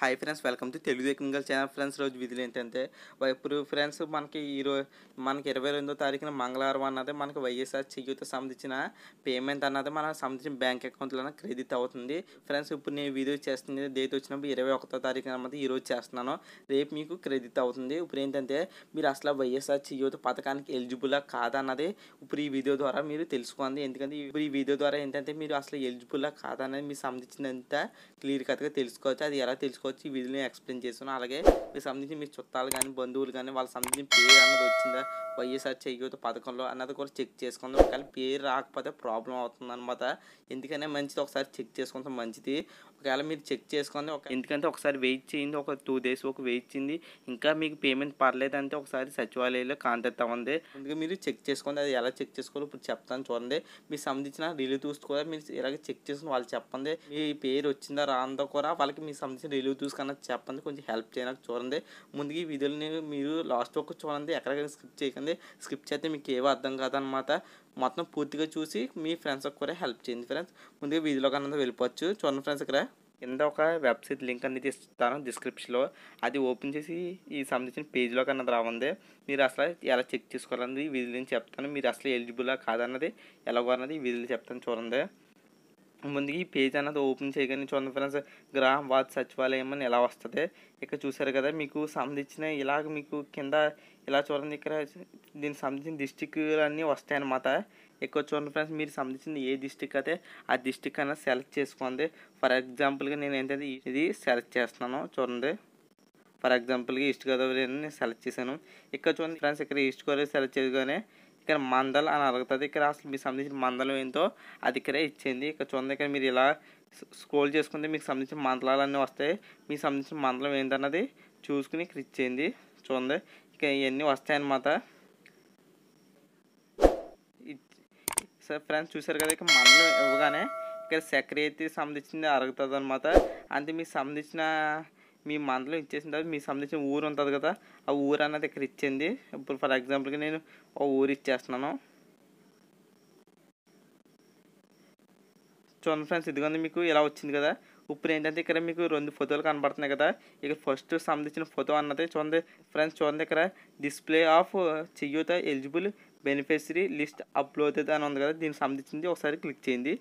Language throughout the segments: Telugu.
hi friends welcome to Telugu technical channel friends రోజు విధులు ఏంటంటే ఇప్పుడు ఫ్రెండ్స్ మనకి ఈరోజు మనకి ఇరవై రెండో తారీఖున మంగళవారం అన్నది మనకి వైఎస్ఆర్ చేయూత సంబంధించిన పేమెంట్ అన్నది మన సంబంధించిన బ్యాంక్ అకౌంట్లో క్రెడిట్ అవుతుంది ఫ్రెండ్స్ ఇప్పుడు నేను వీడియో చేస్తుంది డేట్ వచ్చినప్పుడు ఇరవై ఒకటో తారీఖు అన్నది ఈరోజు చేస్తున్నాను రేపు మీకు క్రెడిట్ అవుతుంది ఇప్పుడు ఏంటంటే మీరు అసలు వైఎస్ఆర్ చెయ్యూత పథకానికి ఎలిజిబులా కాదన్నది ఇప్పుడు ఈ వీడియో ద్వారా మీరు తెలుసుకోండి ఎందుకంటే ఇప్పుడు ఈ వీడియో ద్వారా ఏంటంటే మీరు అసలు ఎలిజిబులా కాదనేది మీకు సంబంధించినంత క్లియర్ కట్గా తెలుసుకోవచ్చు అది ఎలా తెలుసుకో తీసుకొచ్చి వీడియోని ఎక్స్ప్లెయిన్ చేస్తాను అలాగే మీకు సంబంధించి మీ చుట్టాలు కానీ బంధువులు కానీ వాళ్ళకి సంబంధించి పేరు అన్నది వచ్చిందా వైఎస్ఆర్ చేయూత పథకంలో అన్నది కూడా చెక్ చేసుకుందాం ఒకవేళ పేరు రాకపోతే ప్రాబ్లం అవుతుంది అనమాట ఎందుకనే మంచిది ఒకసారి చెక్ చేసుకుంటే మంచిది ఒకవేళ మీరు చెక్ చేసుకోండి ఒక ఎందుకంటే ఒకసారి వెయిట్ చేయండి ఒక టూ డేస్ ఒక వెయిట్ చేయండి ఇంకా మీకు పేమెంట్ పర్లేదంటే ఒకసారి సచివాలయంలో కాంటాక్ట్ అవ్వండి అందుకే మీరు చెక్ చేసుకోండి అది ఎలా చెక్ చేసుకోవాలో ఇప్పుడు చెప్తాను చూడండి మీకు సంబంధించిన రిలీవ్ చూస్తూ కూడా మీరు ఇలాగ చెక్ చేసుకుని వాళ్ళు చెప్పండి మీ పేరు వచ్చిందా రాందో కూడా వాళ్ళకి మీకు సంబంధించిన రిలీవ్ కన్నా చెప్పండి కొంచెం హెల్ప్ చేయడానికి చూడండి ముందుగా ఈ విధులు మీరు లాస్ట్ ఒక చూడండి ఎక్కడికైనా స్కిప్ చేయకండి స్కిప్ చేస్తే మీకు ఏవో అర్థం కాదనమాట మొత్తం పూర్తిగా చూసి మీ ఫ్రెండ్స్ ఒక్కరి హెల్ప్ చేయండి ఫ్రెండ్స్ ముందుగా వీధిలో కన్నా వెళ్ళిపోవచ్చు చూడండి ఫ్రెండ్స్ ఇక్కడ కింద ఒక వెబ్సైట్ లింక్ అనేది ఇస్తాను డిస్క్రిప్షన్లో అది ఓపెన్ చేసి ఈ సంబంధించిన పేజ్లో కన్నా రావుంది మీరు అసలు ఎలా చెక్ చేసుకోవాలన్నది వీధిలో చెప్తాను మీరు అసలు ఎలిజిబుల్ కాదన్నది ఎలాగో అన్నది వీధిలో చెప్తాను చూడండి ముందుకి ఈ పేజ్ అన్నది ఓపెన్ చేయగానే చూడండి ఫ్రెండ్స్ గ్రామ్ వాద్ సచివాలయం అని ఎలా వస్తుంది ఇక్కడ చూసారు కదా మీకు సంబంధించిన ఇలాగ మీకు కింద ఇలా చూడండి ఇక్కడ దీనికి సంబంధించిన డిస్టిక్లన్నీ అన్నీ వస్తాయన్నమాట ఎక్కువ చూడండి ఫ్రెండ్స్ మీరు సంబంధించింది ఏ డిస్టిక్ అయితే ఆ డిస్టిక్ అన్న సెలెక్ట్ చేసుకోండి ఫర్ ఎగ్జాంపుల్గా నేను ఏంటంటే ఇది సెలెక్ట్ చేస్తున్నాను చూడండి ఫర్ ఎగ్జాంపుల్గా ఈస్ట్ గోదావరి అని నేను సెలెక్ట్ చేశాను ఇక్కడ చూడండి ఫ్రెండ్స్ ఇక్కడ ఈస్ట్ గోదావరి సెలెక్ట్ చేయగానే ఇక్కడ మందలు అని అడుగుతుంది ఇక్కడ అసలు మీకు సంబంధించిన మందలం ఏంటో అది ఇక్కడే ఇచ్చింది ఇక్కడ చూడండి ఇక్కడ మీరు ఇలా స్క్రోల్ చేసుకుంటే మీకు సంబంధించిన మందలాలన్నీ వస్తాయి మీకు సంబంధించిన మందలం ఏంటన్నది చూసుకుని ఇక్కడ ఇచ్చేయండి చూడండి ఇక ఇవన్నీ వస్తాయన్నమాట సార్ ఫ్రెండ్స్ చూసారు కదా ఇక మందలం ఇవ్వగానే ఇక్కడ సెక్రటరీకి సంబంధించింది అరుగుతుంది అనమాట అంటే మీకు సంబంధించిన మీ మండలం ఇచ్చేసిన తర్వాత మీకు సంబంధించిన ఊరు ఉంటుంది కదా ఆ ఊరు అన్నది ఇక్కడ ఇచ్చింది ఇప్పుడు ఫర్ ఎగ్జాంపుల్కి నేను ఒక ఊరు ఇచ్చేస్తున్నాను చూడండి ఫ్రెండ్స్ ఇదిగోండి మీకు ఇలా వచ్చింది కదా ఇప్పుడు ఏంటంటే ఇక్కడ మీకు రెండు ఫోటోలు కనబడుతున్నాయి కదా ఇక్కడ ఫస్ట్ సంబంధించిన ఫోటో అన్నది చూడండి ఫ్రెండ్స్ చూడండి ఇక్కడ డిస్ప్లే ఆఫ్ చెయ్యూత ఎలిజిబుల్ బెనిఫిషరీ లిస్ట్ అప్లోడెడ్ అని ఉంది కదా దీనికి సంబంధించింది ఒకసారి క్లిక్ చేయండి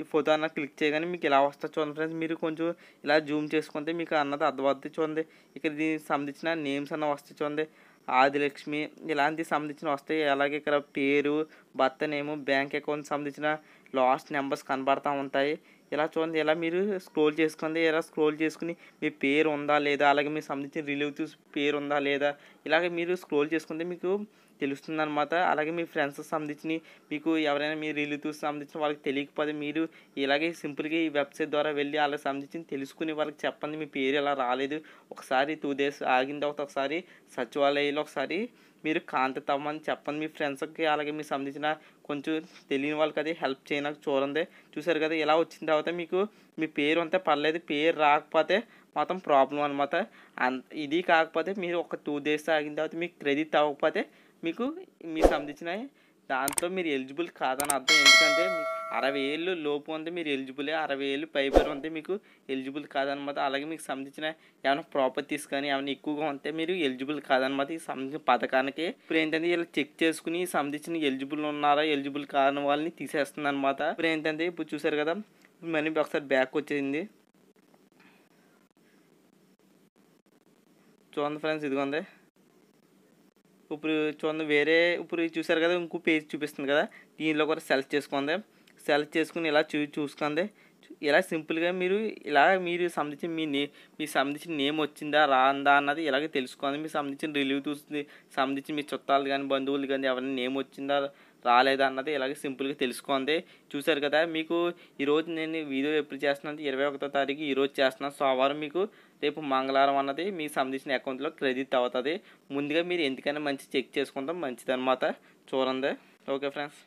ఈ ఫోటో అన్నది క్లిక్ చేయగానే మీకు ఇలా వస్తా చూడండి ఫ్రెండ్స్ మీరు కొంచెం ఇలా జూమ్ చేసుకుంటే మీకు అన్నది అర్థమవుతుంది చూడండి ఇక్కడ దీనికి సంబంధించిన నేమ్స్ అన్న వస్తే చూడండి ఆదిలక్ష్మి ఇలాంటి సంబంధించిన వస్తాయి అలాగే ఇక్కడ పేరు భర్త నేము బ్యాంక్ అకౌంట్ సంబంధించిన లాస్ట్ నెంబర్స్ కనబడతా ఉంటాయి ఇలా చూడండి ఇలా మీరు స్క్రోల్ చేసుకుంది ఇలా స్క్రోల్ చేసుకుని మీ పేరు ఉందా లేదా అలాగే మీకు సంబంధించిన రిలేటివ్స్ పేరు ఉందా లేదా ఇలాగే మీరు స్క్రోల్ చేసుకుంటే మీకు తెలుస్తుంది అనమాట అలాగే మీ ఫ్రెండ్స్ సంబంధించిన మీకు ఎవరైనా మీ రిలేటివ్స్ సంబంధించిన వాళ్ళకి తెలియకపోతే మీరు ఇలాగే సింపుల్గా ఈ వెబ్సైట్ ద్వారా వెళ్ళి వాళ్ళకి సంబంధించి తెలుసుకుని వాళ్ళకి చెప్పండి మీ పేరు ఇలా రాలేదు ఒకసారి టూ డేస్ ఆగిన తర్వాత ఒకసారి సచివాలయంలో ఒకసారి మీరు కాంతి అవ్వమని చెప్పండి మీ ఫ్రెండ్స్కి అలాగే మీకు సంబంధించిన కొంచెం తెలియని వాళ్ళకి అది హెల్ప్ చేయడానికి చూడండి చూసారు కదా ఇలా వచ్చిన తర్వాత మీకు మీ పేరు అంతా పర్లేదు పేరు రాకపోతే మొత్తం ప్రాబ్లం అనమాట ఇది కాకపోతే మీరు ఒక టూ డేస్ ఆగిన తర్వాత మీకు క్రెడిట్ అవ్వకపోతే మీకు మీరు సంబంధించినవి దాంతో మీరు ఎలిజిబుల్ కాదని అర్థం ఎందుకంటే అరవై ఏళ్ళు లోపు అంతే మీరు ఎలిజిబులే అరవై ఏళ్ళు పైబర్ ఉంటే మీకు ఎలిజిబుల్ కాదనమాట అలాగే మీకు సంబంధించిన ఏమైనా ప్రాపర్టీస్ కానీ ఏమైనా ఎక్కువగా ఉంటే మీరు ఎలిజిబుల్ కాదనమాట ఈ సంబంధించిన పథకానికి ఇప్పుడు ఏంటంటే ఇలా చెక్ చేసుకుని సంబంధించిన ఎలిజిబుల్ ఉన్నారా ఎలిజిబుల్ కాని వాళ్ళని తీసేస్తుంది అనమాట ఇప్పుడు ఏంటంటే ఇప్పుడు చూసారు కదా మనీ ఒకసారి బ్యాక్ వచ్చేసింది చూడండి ఫ్రెండ్స్ ఇదిగోండి ఇప్పుడు చూడండి వేరే ఇప్పుడు చూసారు కదా ఇంకో పేజ్ చూపిస్తుంది కదా దీనిలో కూడా సెలెక్ట్ చేసుకుంది సెలెక్ట్ చేసుకుని ఇలా చూ చూసుకుంది ఇలా సింపుల్గా మీరు ఇలా మీరు సంబంధించిన మీ నే మీకు సంబంధించిన నేమ్ వచ్చిందా రాందా అన్నది ఇలాగే తెలుసుకోండి మీకు సంబంధించిన చూస్తుంది సంబంధించిన మీ చుట్టాలు కానీ బంధువులు కానీ ఎవరైనా నేమ్ వచ్చిందా రాలేదా అన్నది ఇలాగే సింపుల్గా తెలుసుకోండి చూశారు కదా మీకు ఈరోజు నేను వీడియో ఎప్పుడు చేస్తున్నాను ఇరవై ఒకటో తారీఖు ఈరోజు చేస్తున్నాను సోమవారం మీకు రేపు మంగళవారం అన్నది మీకు సంబంధించిన అకౌంట్లో క్రెడిట్ అవుతుంది ముందుగా మీరు ఎందుకైనా మంచి చెక్ చేసుకుంటాం మంచిదన్నమాట చూడండి ఓకే ఫ్రెండ్స్